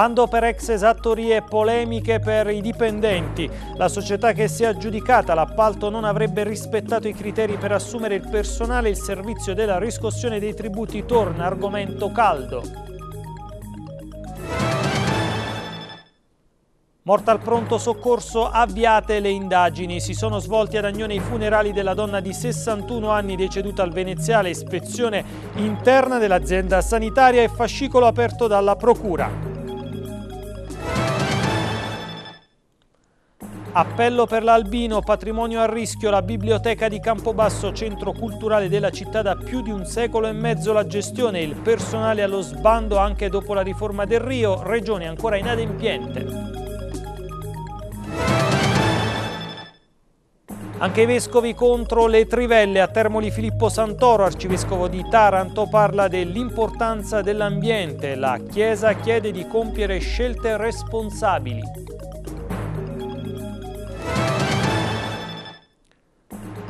Bando per ex esattorie polemiche per i dipendenti. La società che si è aggiudicata l'appalto non avrebbe rispettato i criteri per assumere il personale il servizio della riscossione dei tributi torna argomento caldo. Morta al pronto soccorso, avviate le indagini. Si sono svolti ad Agnone i funerali della donna di 61 anni deceduta al Veneziale, ispezione interna dell'azienda sanitaria e fascicolo aperto dalla Procura. Appello per l'Albino, patrimonio a rischio, la biblioteca di Campobasso, centro culturale della città da più di un secolo e mezzo la gestione il personale allo sbando anche dopo la riforma del Rio, regione ancora inadempiente. Anche i vescovi contro le trivelle a Termoli Filippo Santoro, arcivescovo di Taranto, parla dell'importanza dell'ambiente. La Chiesa chiede di compiere scelte responsabili.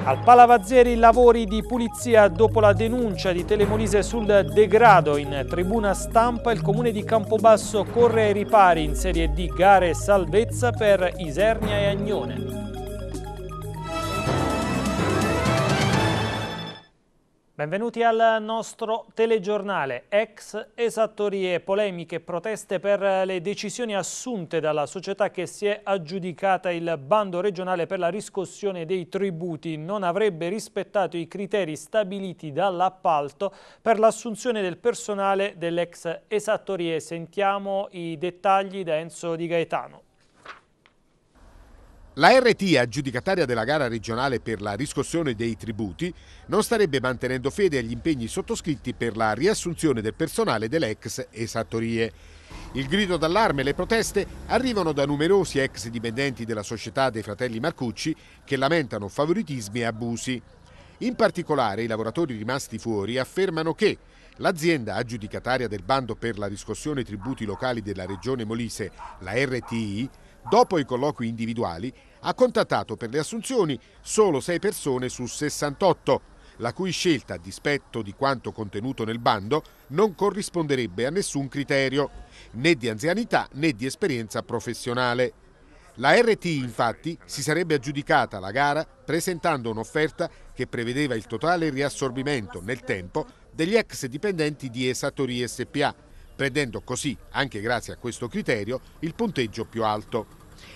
Al Palavazzeri i lavori di pulizia dopo la denuncia di Telemolise sul degrado. In tribuna stampa il comune di Campobasso corre ai ripari in Serie D gare salvezza per Isernia e Agnone. Benvenuti al nostro telegiornale. Ex esattorie, polemiche e proteste per le decisioni assunte dalla società che si è aggiudicata il bando regionale per la riscossione dei tributi. Non avrebbe rispettato i criteri stabiliti dall'appalto per l'assunzione del personale dell'ex esattorie. Sentiamo i dettagli da Enzo Di Gaetano. La RT, aggiudicataria della gara regionale per la riscossione dei tributi, non starebbe mantenendo fede agli impegni sottoscritti per la riassunzione del personale delle ex esattorie. Il grido d'allarme e le proteste arrivano da numerosi ex dipendenti della società dei fratelli Marcucci che lamentano favoritismi e abusi. In particolare i lavoratori rimasti fuori affermano che l'azienda aggiudicataria del bando per la riscossione tributi locali della regione Molise, la RTI, Dopo i colloqui individuali ha contattato per le assunzioni solo 6 persone su 68, la cui scelta, a dispetto di quanto contenuto nel bando, non corrisponderebbe a nessun criterio, né di anzianità né di esperienza professionale. La RT infatti si sarebbe aggiudicata la gara presentando un'offerta che prevedeva il totale riassorbimento nel tempo degli ex dipendenti di Esatori SPA prendendo così, anche grazie a questo criterio, il punteggio più alto.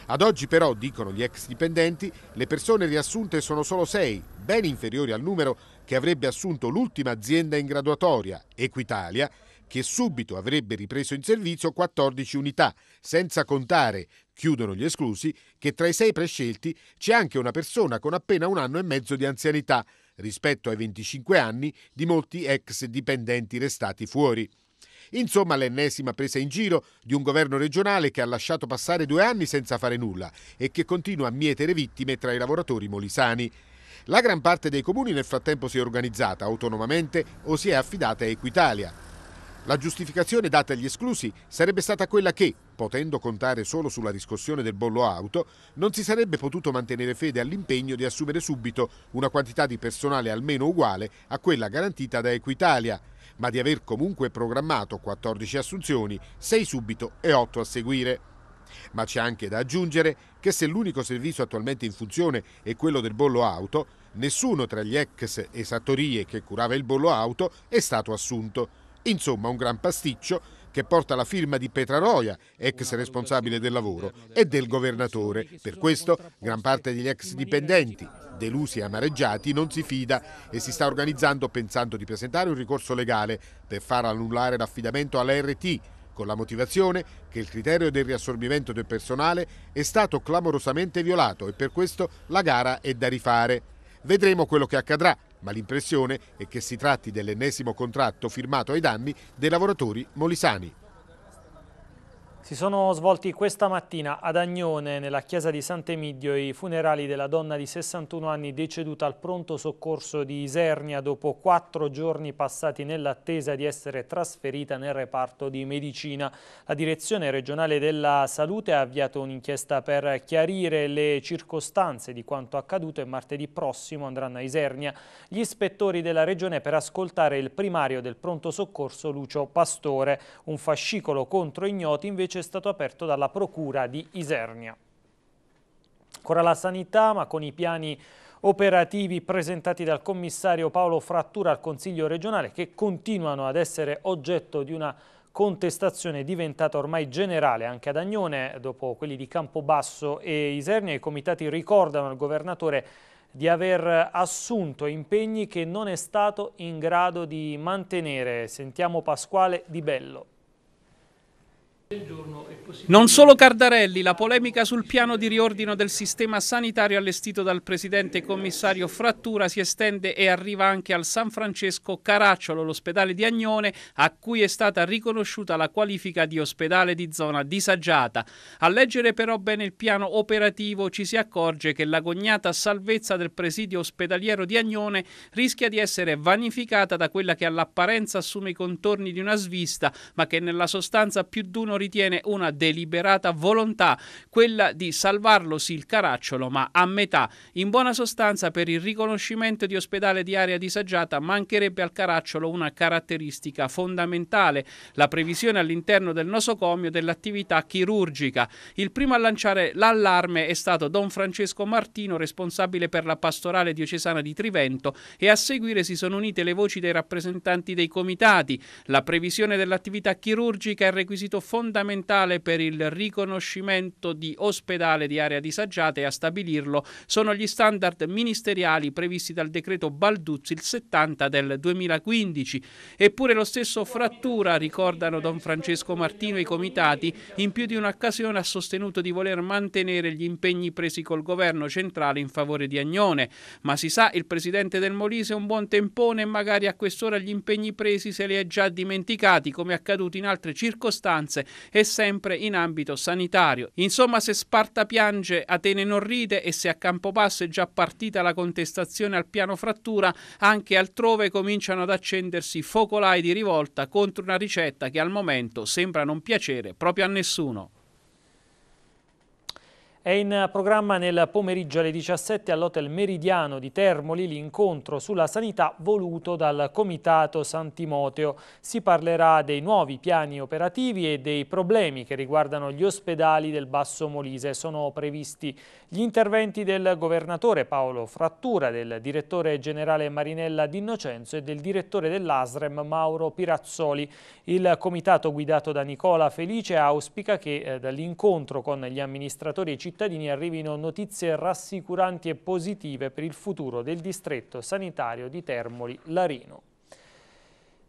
Ad oggi però, dicono gli ex dipendenti, le persone riassunte sono solo sei, ben inferiori al numero che avrebbe assunto l'ultima azienda in graduatoria, Equitalia, che subito avrebbe ripreso in servizio 14 unità, senza contare, chiudono gli esclusi, che tra i sei prescelti c'è anche una persona con appena un anno e mezzo di anzianità, rispetto ai 25 anni di molti ex dipendenti restati fuori. Insomma, l'ennesima presa in giro di un governo regionale che ha lasciato passare due anni senza fare nulla e che continua a mietere vittime tra i lavoratori molisani. La gran parte dei comuni nel frattempo si è organizzata autonomamente o si è affidata a Equitalia. La giustificazione data agli esclusi sarebbe stata quella che, potendo contare solo sulla riscossione del bollo auto, non si sarebbe potuto mantenere fede all'impegno di assumere subito una quantità di personale almeno uguale a quella garantita da Equitalia ma di aver comunque programmato 14 assunzioni, 6 subito e 8 a seguire. Ma c'è anche da aggiungere che se l'unico servizio attualmente in funzione è quello del bollo auto, nessuno tra gli ex esattorie che curava il bollo auto è stato assunto. Insomma, un gran pasticcio che porta la firma di Petraroia, ex responsabile del lavoro, e del governatore. Per questo gran parte degli ex dipendenti, delusi e amareggiati, non si fida e si sta organizzando pensando di presentare un ricorso legale per far annullare l'affidamento all'RT con la motivazione che il criterio del riassorbimento del personale è stato clamorosamente violato e per questo la gara è da rifare. Vedremo quello che accadrà, ma l'impressione è che si tratti dell'ennesimo contratto firmato ai danni dei lavoratori molisani. Si sono svolti questa mattina ad Agnone, nella chiesa di Sant'Emidio, i funerali della donna di 61 anni deceduta al pronto soccorso di Isernia dopo quattro giorni passati nell'attesa di essere trasferita nel reparto di medicina. La direzione regionale della salute ha avviato un'inchiesta per chiarire le circostanze di quanto accaduto e martedì prossimo andranno a Isernia gli ispettori della regione per ascoltare il primario del pronto soccorso Lucio Pastore. Un fascicolo contro ignoti invece invece è stato aperto dalla Procura di Isernia. Ancora la sanità, ma con i piani operativi presentati dal commissario Paolo Frattura al Consiglio regionale che continuano ad essere oggetto di una contestazione diventata ormai generale anche ad Agnone, dopo quelli di Campobasso e Isernia. I comitati ricordano al governatore di aver assunto impegni che non è stato in grado di mantenere. Sentiamo Pasquale Di Bello. Non solo Cardarelli, la polemica sul piano di riordino del sistema sanitario allestito dal presidente commissario Frattura si estende e arriva anche al San Francesco Caracciolo, l'ospedale di Agnone, a cui è stata riconosciuta la qualifica di ospedale di zona disagiata. A leggere però bene il piano operativo ci si accorge che l'agognata salvezza del presidio ospedaliero di Agnone rischia di essere vanificata da quella che all'apparenza assume i contorni di una svista, ma che nella sostanza più d'uno ritiene una deliberata volontà, quella di salvarlo sì il caracciolo, ma a metà. In buona sostanza, per il riconoscimento di ospedale di area disagiata mancherebbe al caracciolo una caratteristica fondamentale, la previsione all'interno del nosocomio dell'attività chirurgica. Il primo a lanciare l'allarme è stato Don Francesco Martino, responsabile per la pastorale diocesana di Trivento, e a seguire si sono unite le voci dei rappresentanti dei comitati. La previsione dell'attività chirurgica è requisito fondamentale fondamentale per il riconoscimento di ospedale di area disagiata e a stabilirlo sono gli standard ministeriali previsti dal decreto Balduzzi il 70 del 2015. Eppure lo stesso frattura, ricordano Don Francesco Martino i comitati, in più di un'occasione ha sostenuto di voler mantenere gli impegni presi col governo centrale in favore di Agnone. Ma si sa, il presidente del Molise è un buon tempone e magari a quest'ora gli impegni presi se li è già dimenticati, come accaduto in altre circostanze e sempre in ambito sanitario. Insomma, se Sparta piange, Atene non ride e se a Campobasso è già partita la contestazione al piano frattura, anche altrove cominciano ad accendersi focolai di rivolta contro una ricetta che al momento sembra non piacere proprio a nessuno. È in programma nel pomeriggio alle 17 all'Hotel Meridiano di Termoli l'incontro sulla sanità voluto dal Comitato San Timoteo. Si parlerà dei nuovi piani operativi e dei problemi che riguardano gli ospedali del Basso Molise. Sono previsti gli interventi del governatore Paolo Frattura, del direttore generale Marinella D'Innocenzo e del direttore dell'ASREM Mauro Pirazzoli. Il comitato guidato da Nicola Felice auspica che eh, dall'incontro con gli amministratori cittadini cittadini arrivino notizie rassicuranti e positive per il futuro del distretto sanitario di Termoli-Larino.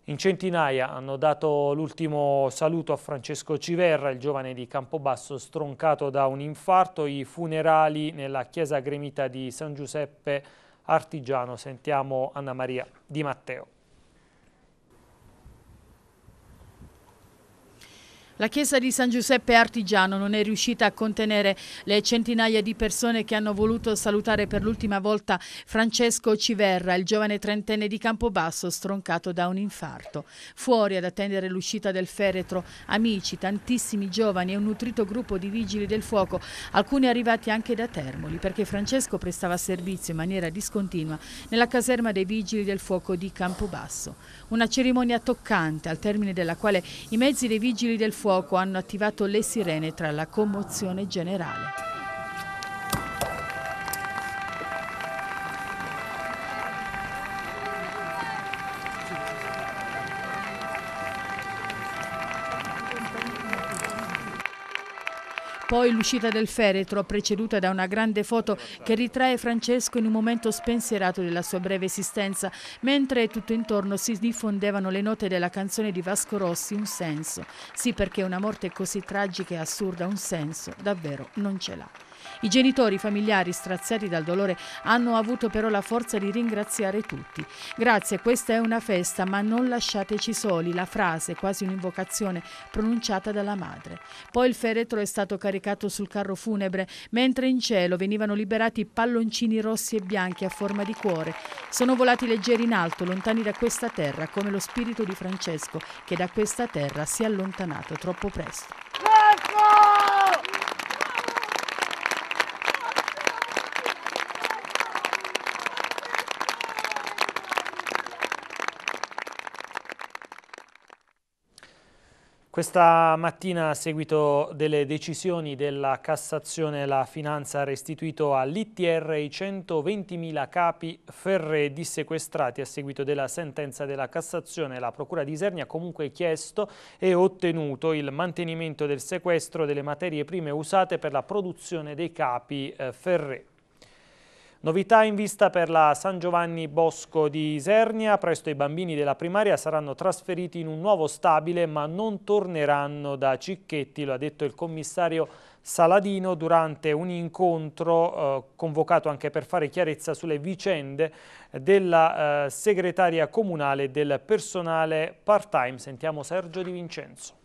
In centinaia hanno dato l'ultimo saluto a Francesco Civerra, il giovane di Campobasso stroncato da un infarto, i funerali nella chiesa gremita di San Giuseppe Artigiano. Sentiamo Anna Maria Di Matteo. La chiesa di San Giuseppe Artigiano non è riuscita a contenere le centinaia di persone che hanno voluto salutare per l'ultima volta Francesco Civerra, il giovane trentenne di Campobasso stroncato da un infarto. Fuori ad attendere l'uscita del feretro, amici, tantissimi giovani e un nutrito gruppo di vigili del fuoco, alcuni arrivati anche da Termoli, perché Francesco prestava servizio in maniera discontinua nella caserma dei vigili del fuoco di Campobasso. Una cerimonia toccante al termine della quale i mezzi dei vigili del fuoco hanno attivato le sirene tra la commozione generale. Poi l'uscita del feretro, preceduta da una grande foto che ritrae Francesco in un momento spensierato della sua breve esistenza, mentre tutto intorno si diffondevano le note della canzone di Vasco Rossi, Un senso. Sì, perché una morte così tragica e assurda un senso, davvero non ce l'ha. I genitori, i familiari straziati dal dolore hanno avuto però la forza di ringraziare tutti. Grazie, questa è una festa, ma non lasciateci soli, la frase, quasi un'invocazione, pronunciata dalla madre. Poi il feretro è stato caricato sul carro funebre, mentre in cielo venivano liberati palloncini rossi e bianchi a forma di cuore. Sono volati leggeri in alto, lontani da questa terra, come lo spirito di Francesco, che da questa terra si è allontanato troppo presto. Questa mattina, a seguito delle decisioni della Cassazione, la Finanza ha restituito all'ITR i 120.000 capi ferredi sequestrati a seguito della sentenza della Cassazione. La Procura di Isernia ha comunque chiesto e ottenuto il mantenimento del sequestro delle materie prime usate per la produzione dei capi eh, ferredi. Novità in vista per la San Giovanni Bosco di Isernia, presto i bambini della primaria saranno trasferiti in un nuovo stabile ma non torneranno da Cicchetti, lo ha detto il commissario Saladino durante un incontro eh, convocato anche per fare chiarezza sulle vicende della eh, segretaria comunale del personale part-time. Sentiamo Sergio Di Vincenzo.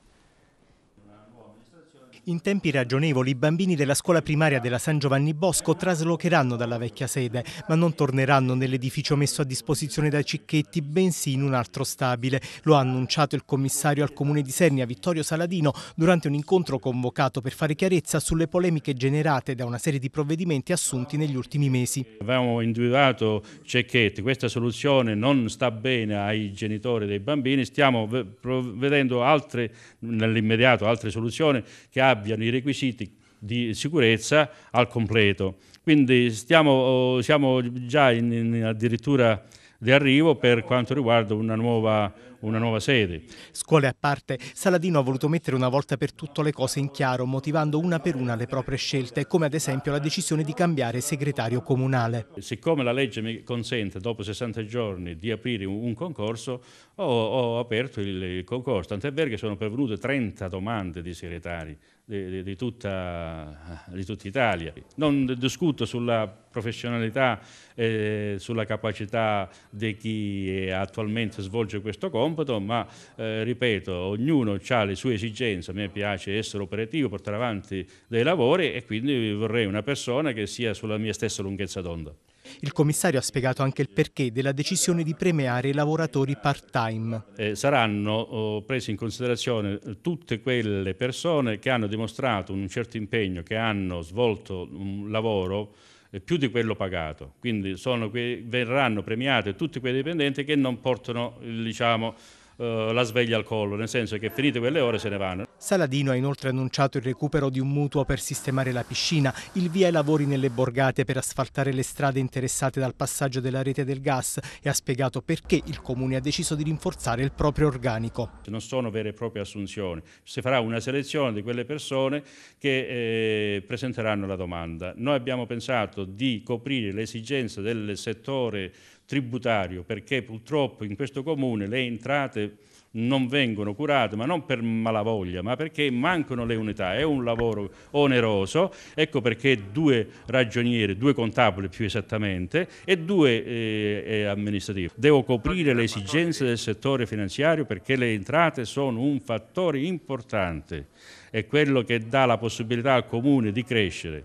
In tempi ragionevoli i bambini della scuola primaria della San Giovanni Bosco traslocheranno dalla vecchia sede, ma non torneranno nell'edificio messo a disposizione da Cicchetti, bensì in un altro stabile. Lo ha annunciato il commissario al comune di Sernia, Vittorio Saladino, durante un incontro convocato per fare chiarezza sulle polemiche generate da una serie di provvedimenti assunti negli ultimi mesi. Avevamo individuato Cecchetti, questa soluzione non sta bene ai genitori dei bambini, stiamo vedendo altre, nell'immediato altre soluzioni che abbiano i requisiti di sicurezza al completo. Quindi stiamo, oh, siamo già in, in addirittura di arrivo per quanto riguarda una nuova una nuova sede. Scuole a parte, Saladino ha voluto mettere una volta per tutto le cose in chiaro, motivando una per una le proprie scelte, come ad esempio la decisione di cambiare segretario comunale. Siccome la legge mi consente dopo 60 giorni di aprire un concorso, ho, ho aperto il, concorso, tant'è vero che sono pervenute 30 domande di segretari di, di, di, tutta, di, tutta, Italia. Non discuto sulla professionalità, eh, sulla capacità di chi attualmente svolge questo compito, compito, ma eh, ripeto, ognuno ha le sue esigenze, a me piace essere operativo, portare avanti dei lavori e quindi vorrei una persona che sia sulla mia stessa lunghezza d'onda. Il commissario ha spiegato anche il perché della decisione di premiare i lavoratori part-time. Eh, saranno oh, prese in considerazione tutte quelle persone che hanno dimostrato un certo impegno, che hanno svolto un lavoro più di quello pagato, quindi sono, verranno premiati tutti quei dipendenti che non portano diciamo, eh, la sveglia al collo, nel senso che finite quelle ore se ne vanno. Saladino ha inoltre annunciato il recupero di un mutuo per sistemare la piscina, il via ai lavori nelle borgate per asfaltare le strade interessate dal passaggio della rete del gas e ha spiegato perché il Comune ha deciso di rinforzare il proprio organico. Non sono vere e proprie assunzioni, si farà una selezione di quelle persone che eh, presenteranno la domanda. Noi abbiamo pensato di coprire le esigenze del settore tributario, perché purtroppo in questo comune le entrate non vengono curate, ma non per malavoglia, ma perché mancano le unità, è un lavoro oneroso, ecco perché due ragionieri, due contabili più esattamente e due eh, eh, amministrativi. Devo coprire le esigenze del settore finanziario perché le entrate sono un fattore importante, è quello che dà la possibilità al comune di crescere.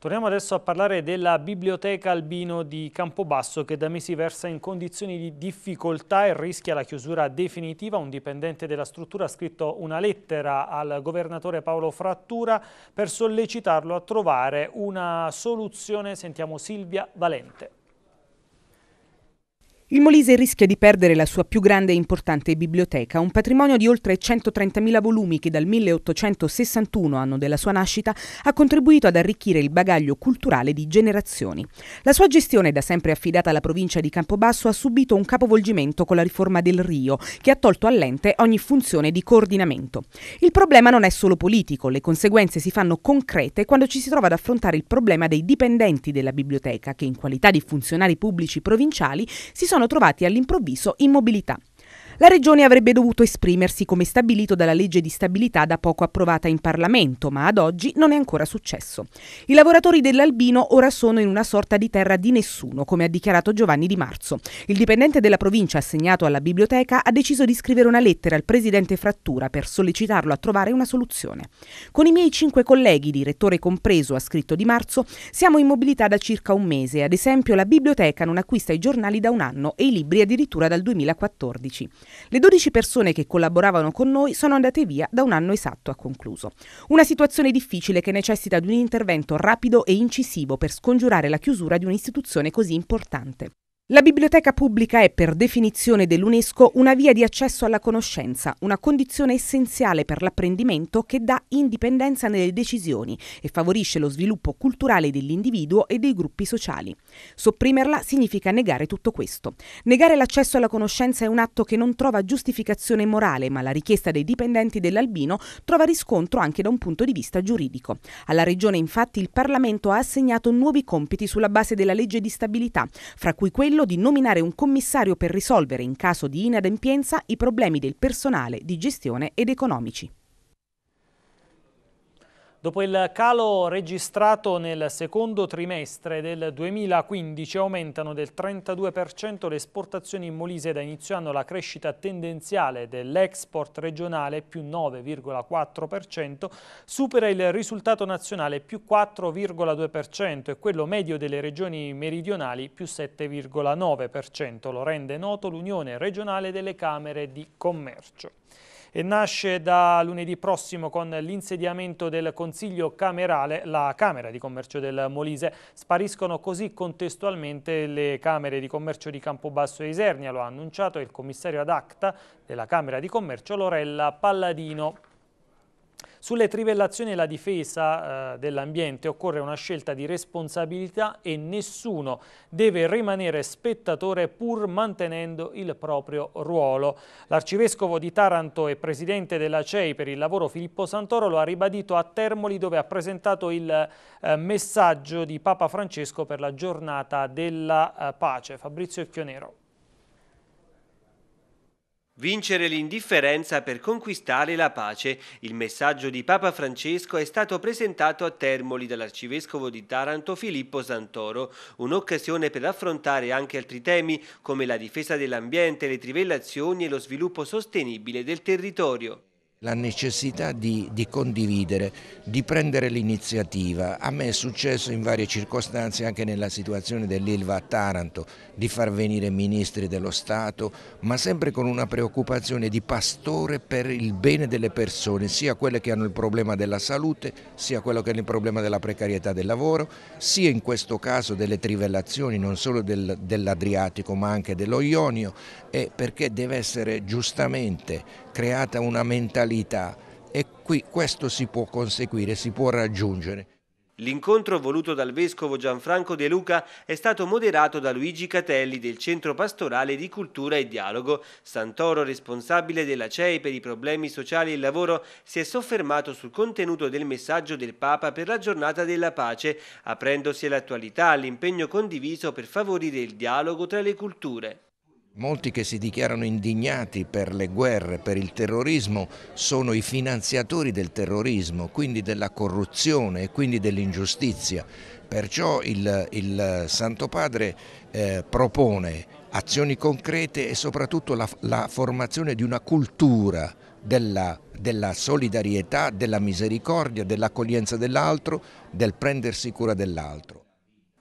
Torniamo adesso a parlare della Biblioteca Albino di Campobasso che da mesi versa in condizioni di difficoltà e rischia la chiusura definitiva. Un dipendente della struttura ha scritto una lettera al governatore Paolo Frattura per sollecitarlo a trovare una soluzione. Sentiamo Silvia Valente. Il Molise rischia di perdere la sua più grande e importante biblioteca, un patrimonio di oltre 130.000 volumi che dal 1861, anno della sua nascita, ha contribuito ad arricchire il bagaglio culturale di generazioni. La sua gestione, da sempre affidata alla provincia di Campobasso, ha subito un capovolgimento con la riforma del Rio, che ha tolto all'ente ogni funzione di coordinamento. Il problema non è solo politico, le conseguenze si fanno concrete quando ci si trova ad affrontare il problema dei dipendenti della biblioteca, che in qualità di funzionari pubblici provinciali si sono sono trovati all'improvviso in mobilità. La Regione avrebbe dovuto esprimersi come stabilito dalla legge di stabilità da poco approvata in Parlamento, ma ad oggi non è ancora successo. I lavoratori dell'Albino ora sono in una sorta di terra di nessuno, come ha dichiarato Giovanni Di Marzo. Il dipendente della provincia assegnato alla biblioteca ha deciso di scrivere una lettera al presidente Frattura per sollecitarlo a trovare una soluzione. Con i miei cinque colleghi, direttore compreso, ha scritto Di Marzo, siamo in mobilità da circa un mese. Ad esempio, la biblioteca non acquista i giornali da un anno e i libri addirittura dal 2014. Le 12 persone che collaboravano con noi sono andate via da un anno esatto, ha concluso. Una situazione difficile che necessita di un intervento rapido e incisivo per scongiurare la chiusura di un'istituzione così importante. La biblioteca pubblica è per definizione dell'UNESCO una via di accesso alla conoscenza, una condizione essenziale per l'apprendimento che dà indipendenza nelle decisioni e favorisce lo sviluppo culturale dell'individuo e dei gruppi sociali. Sopprimerla significa negare tutto questo. Negare l'accesso alla conoscenza è un atto che non trova giustificazione morale, ma la richiesta dei dipendenti dell'Albino trova riscontro anche da un punto di vista giuridico. Alla Regione infatti il Parlamento ha assegnato nuovi compiti sulla base della legge di stabilità, fra cui quello quello di nominare un commissario per risolvere in caso di inadempienza i problemi del personale, di gestione ed economici. Dopo il calo registrato nel secondo trimestre del 2015 aumentano del 32% le esportazioni in Molise da inizio anno la crescita tendenziale dell'export regionale più 9,4% supera il risultato nazionale più 4,2% e quello medio delle regioni meridionali più 7,9%. Lo rende noto l'Unione regionale delle Camere di Commercio e nasce da lunedì prossimo con l'insediamento del Consiglio Camerale, la Camera di Commercio del Molise. Spariscono così contestualmente le Camere di Commercio di Campobasso e Isernia, lo ha annunciato il commissario ad acta della Camera di Commercio Lorella Palladino. Sulle trivellazioni e la difesa eh, dell'ambiente occorre una scelta di responsabilità e nessuno deve rimanere spettatore pur mantenendo il proprio ruolo. L'arcivescovo di Taranto e presidente della CEI per il lavoro Filippo Santoro lo ha ribadito a Termoli dove ha presentato il eh, messaggio di Papa Francesco per la giornata della eh, pace. Fabrizio Chionero. Vincere l'indifferenza per conquistare la pace. Il messaggio di Papa Francesco è stato presentato a Termoli dall'arcivescovo di Taranto Filippo Santoro, un'occasione per affrontare anche altri temi come la difesa dell'ambiente, le trivellazioni e lo sviluppo sostenibile del territorio. La necessità di, di, condividere, di prendere l'iniziativa. A me è successo in varie circostanze, anche nella situazione dell'Ilva a Taranto, di far venire ministri dello Stato, ma sempre con una preoccupazione di pastore per il bene delle persone, sia quelle che hanno il problema della salute, sia quello che hanno il problema della precarietà del lavoro, sia in questo caso delle trivellazioni non solo del, dell'Adriatico ma anche dello Ionio, perché deve essere giustamente creata una mentalità e qui questo si può conseguire, si può raggiungere. L'incontro voluto dal vescovo Gianfranco De Luca è stato moderato da Luigi Catelli del Centro Pastorale di Cultura e Dialogo. Santoro, responsabile della CEI per i problemi sociali e il lavoro, si è soffermato sul contenuto del messaggio del Papa per la giornata della pace, aprendosi all'attualità, all'impegno condiviso per favorire il dialogo tra le culture. Molti che si dichiarano indignati per le guerre, per il terrorismo, sono i finanziatori del terrorismo, quindi della corruzione e quindi dell'ingiustizia. Perciò il, il, Santo Padre eh, propone azioni concrete e soprattutto la, la formazione di una cultura della, della solidarietà, della misericordia, dell'accoglienza dell'altro, del prendersi cura dell'altro.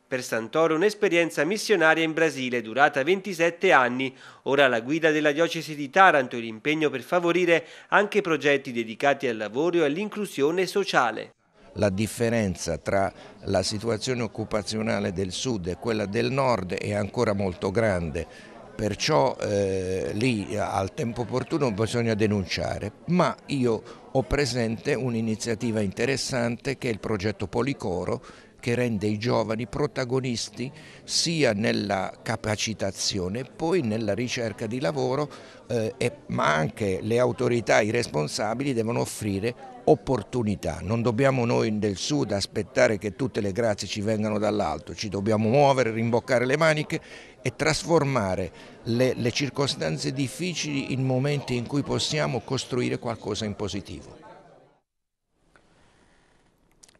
Per Santoro un'esperienza missionaria in Brasile durata 27 anni, ora la guida della diocesi di Taranto e l'impegno per favorire anche progetti dedicati al lavoro e all'inclusione sociale la differenza tra la situazione occupazionale del sud e quella del nord è ancora molto grande, perciò eh, lì al tempo opportuno bisogna denunciare, ma io ho presente un'iniziativa interessante che è il progetto Policoro che rende i giovani protagonisti sia nella capacitazione, poi nella ricerca di lavoro, eh, e, ma anche le autorità, i responsabili devono offrire opportunità. Non dobbiamo noi del sud aspettare che tutte le grazie ci vengano dall'alto, ci dobbiamo muovere, rimboccare le maniche e trasformare le, le circostanze difficili in momenti in cui possiamo costruire qualcosa in positivo.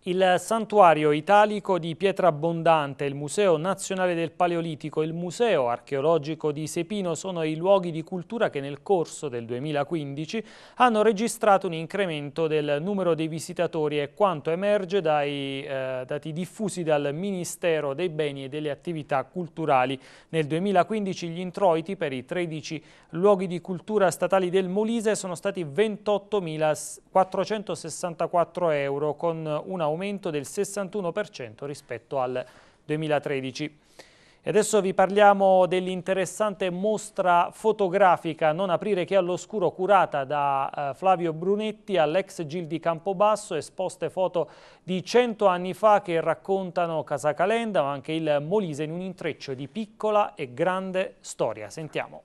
Il santuario italico di Pietra Abbondante, il Museo Nazionale del Paleolitico e il Museo Archeologico di Sepino sono i luoghi di cultura che nel corso del 2015 hanno registrato un incremento del numero dei visitatori e quanto emerge dai eh, dati diffusi dal Ministero dei Beni e delle Attività Culturali. Nel 2015 gli introiti per i 13 luoghi di cultura statali del Molise sono stati 28.464 euro con un aumento aumento del 61% rispetto al 2013. E adesso vi parliamo dell'interessante mostra fotografica Non aprire che all'oscuro curata da eh, Flavio Brunetti all'ex Gil di Campobasso, esposte foto di cento anni fa che raccontano Casacalenda ma anche il Molise in un intreccio di piccola e grande storia. Sentiamo.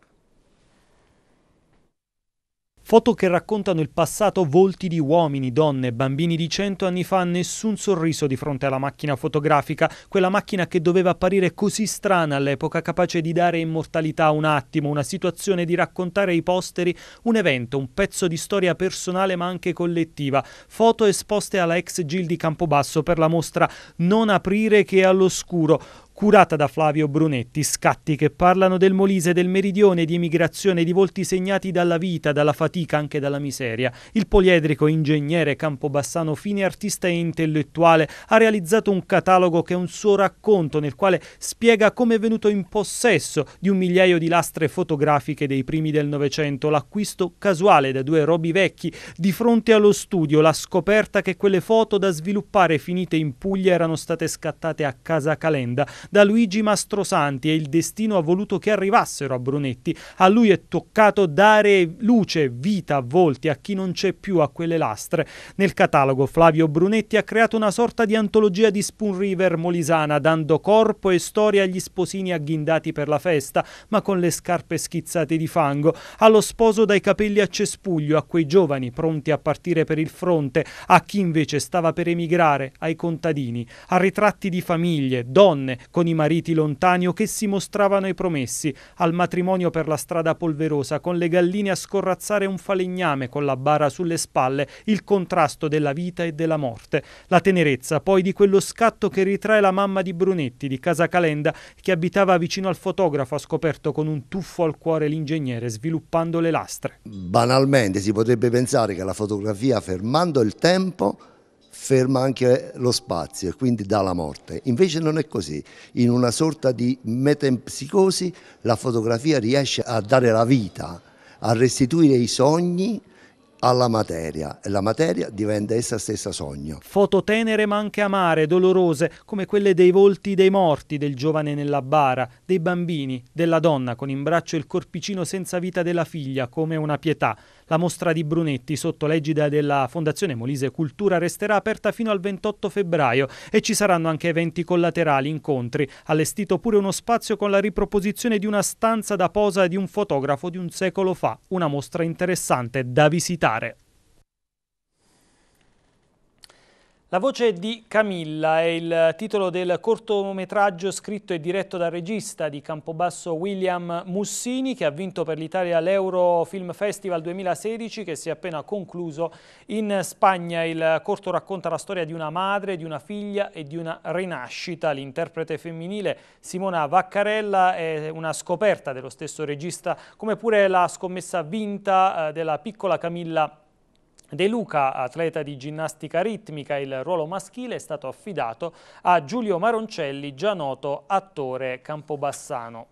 Foto che raccontano il passato volti di uomini, donne e bambini di cento anni fa, nessun sorriso di fronte alla macchina fotografica, quella macchina che doveva apparire così strana all'epoca, capace di dare immortalità a un attimo, una situazione di raccontare ai posteri un evento, un pezzo di storia personale ma anche collettiva. Foto esposte alla ex Gil di Campobasso per la mostra Non aprire che all'oscuro, curata da Flavio Brunetti, scatti che parlano del Molise, del meridione, di emigrazione, di volti segnati dalla vita, dalla fatica, anche dalla miseria. Il poliedrico ingegnere Campobassano, fine artista e intellettuale, ha realizzato un catalogo che è un suo racconto nel quale spiega come è venuto in possesso di un migliaio di lastre fotografiche dei primi del Novecento, l'acquisto casuale da due robi vecchi, di fronte allo studio la scoperta che quelle foto da sviluppare finite in Puglia erano state scattate a Casa Calenda, da Luigi Mastrosanti e il destino ha voluto che arrivassero a Brunetti. A lui è toccato dare luce, vita, volti a chi non c'è più a quelle lastre. Nel catalogo Flavio Brunetti ha creato una sorta di antologia di Spoon River molisana, dando corpo e storia agli sposini agghindati per la festa, ma con le scarpe schizzate di fango, allo sposo dai capelli a cespuglio, a quei giovani pronti a partire per il fronte, a chi invece stava per emigrare, ai contadini, a ritratti di famiglie, donne, con i mariti lontani o che si mostravano i promessi, al matrimonio per la strada polverosa, con le galline a scorrazzare un falegname con la bara sulle spalle, il contrasto della vita e della morte. La tenerezza poi di quello scatto che ritrae la mamma di Brunetti di Casa Calenda che abitava vicino al fotografo ha scoperto con un tuffo al cuore l'ingegnere sviluppando le lastre. Banalmente si potrebbe pensare che la fotografia fermando il tempo ferma anche lo spazio e quindi dà la morte. Invece non è così, in una sorta di metempsicosi la fotografia riesce a dare la vita, a restituire i sogni alla materia e la materia diventa essa stessa sogno. Foto tenere ma anche amare, dolorose, come quelle dei volti dei morti, del giovane nella bara, dei bambini, della donna con in braccio il corpicino senza vita della figlia, come una pietà. La mostra di Brunetti sotto l'egida della Fondazione Molise Cultura resterà aperta fino al 28 febbraio e ci saranno anche eventi collaterali, incontri, allestito pure uno spazio con la riproposizione di una stanza da posa di un fotografo di un secolo fa, una mostra interessante da visitare. La voce di Camilla è il titolo del cortometraggio scritto e diretto dal regista di Campobasso William Mussini che ha vinto per l'Italia l'Euro Film Festival 2016 che si è appena concluso in Spagna. Il corto racconta la storia di una madre, di una figlia e di una rinascita. L'interprete femminile Simona Vaccarella è una scoperta dello stesso regista come pure la scommessa vinta eh, della piccola Camilla De Luca, atleta di ginnastica ritmica, il ruolo maschile è stato affidato a Giulio Maroncelli, già noto attore campobassano.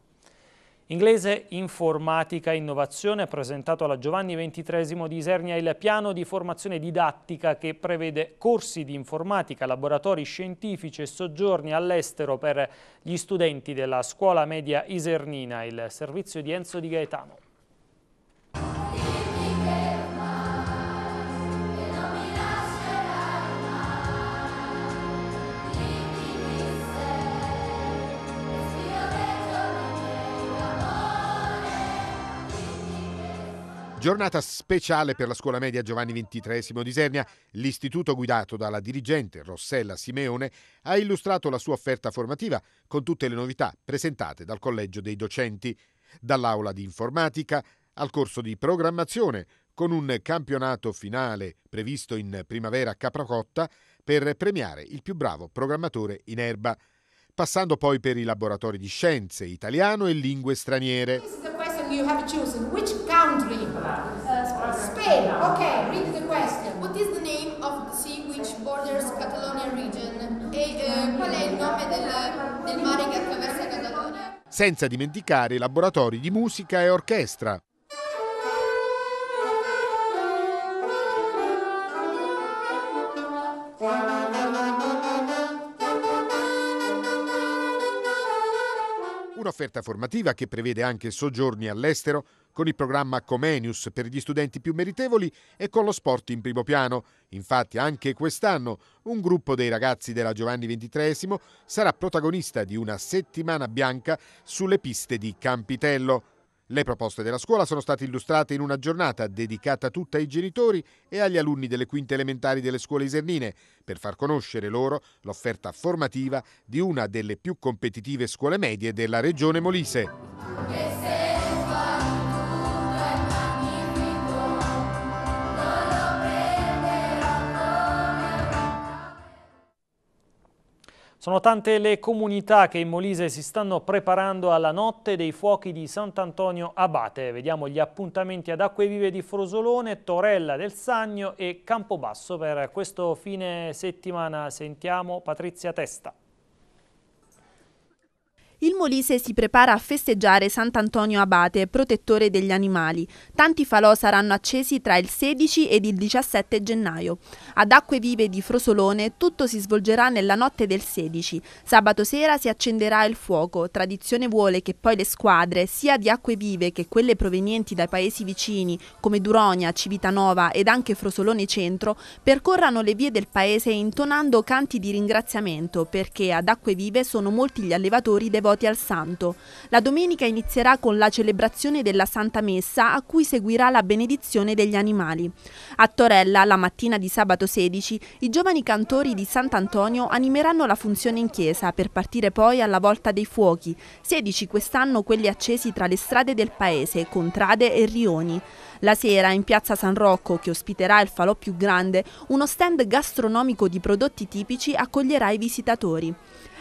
Inglese Informatica Innovazione presentato alla Giovanni XXIII di Isernia il piano di formazione didattica che prevede corsi di informatica, laboratori scientifici e soggiorni all'estero per gli studenti della scuola media isernina, il servizio di Enzo Di Gaetano. Giornata speciale per la scuola media Giovanni XXIII di Sernia. L'istituto guidato dalla dirigente Rossella Simeone ha illustrato la sua offerta formativa con tutte le novità presentate dal collegio dei docenti, dall'aula di informatica al corso di programmazione, con un campionato finale previsto in primavera a Capracotta per premiare il più bravo programmatore in erba, passando poi per i laboratori di scienze italiano e lingue straniere you have chosen. Which country? Uh, Spain. Okay, read the question. What is the name of the sea which borders Catalonia region? E uh, eh, qual è il nome del, del mare che attraversa Catalonia? Senza dimenticare i laboratori di musica e orchestra. Wow. Un'offerta formativa che prevede anche soggiorni all'estero con il programma Comenius per gli studenti più meritevoli e con lo sport in primo piano. Infatti anche quest'anno un gruppo dei ragazzi della Giovanni XXIII sarà protagonista di una settimana bianca sulle piste di Campitello. Le proposte della scuola sono state illustrate in una giornata dedicata tutta ai genitori e agli alunni delle quinte elementari delle scuole isernine per far conoscere loro l'offerta formativa di una delle più competitive scuole medie della regione Molise. Sono tante le comunità che in Molise si stanno preparando alla notte dei fuochi di Sant'Antonio Abate. Vediamo gli appuntamenti ad Acque Vive di Frosolone, Torella del Sagno e Campobasso per questo fine settimana. Sentiamo Patrizia Testa. Il Molise si prepara a festeggiare Sant'Antonio Abate, protettore degli animali. Tanti falò saranno accesi tra il 16 ed il 17 gennaio. Ad Acque Vive di Frosolone tutto si svolgerà nella notte del 16. Sabato sera si accenderà il fuoco. Tradizione vuole che poi le squadre, sia di Acque Vive che quelle provenienti dai paesi vicini, come Duronia, Civitanova ed anche Frosolone Centro, percorrano le vie del paese intonando canti di ringraziamento perché ad Acque Vive sono molti gli allevatori devoti devoti al santo. La domenica inizierà con la celebrazione della Santa Messa a cui seguirà la benedizione degli animali. A Torella, la mattina di sabato 16, i giovani cantori di Sant'Antonio animeranno la funzione in chiesa per partire poi alla volta dei fuochi, 16 quest'anno quelli accesi tra le strade del paese, contrade e rioni. La sera in piazza San Rocco, che ospiterà il falò più grande, uno stand gastronomico di prodotti tipici accoglierà i visitatori.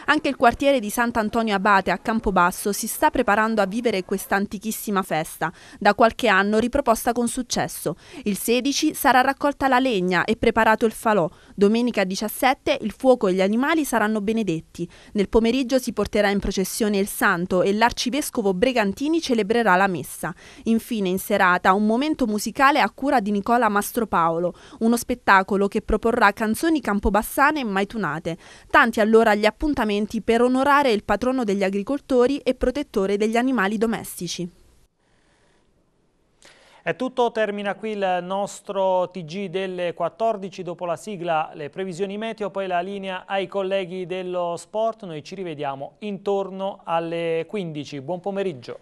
Anche il quartiere di Sant'Antonio Abate a Campobasso si sta preparando a vivere questa antichissima festa, da qualche anno riproposta con successo. Il 16 sarà raccolta la legna e preparato il falò. Domenica 17 il fuoco e gli animali saranno benedetti. Nel pomeriggio si porterà in processione il santo e l'arcivescovo Bregantini celebrerà la messa. Infine in serata un momento musicale a cura di Nicola Mastropaolo, uno spettacolo che proporrà canzoni campobassane e tunate. Tanti allora gli appuntamenti festeggiamenti per onorare il patrono degli agricoltori e protettore degli animali domestici. È tutto, termina qui il nostro TG delle 14, dopo la sigla le previsioni meteo, poi la linea ai colleghi dello sport, noi ci rivediamo intorno alle 15, buon pomeriggio.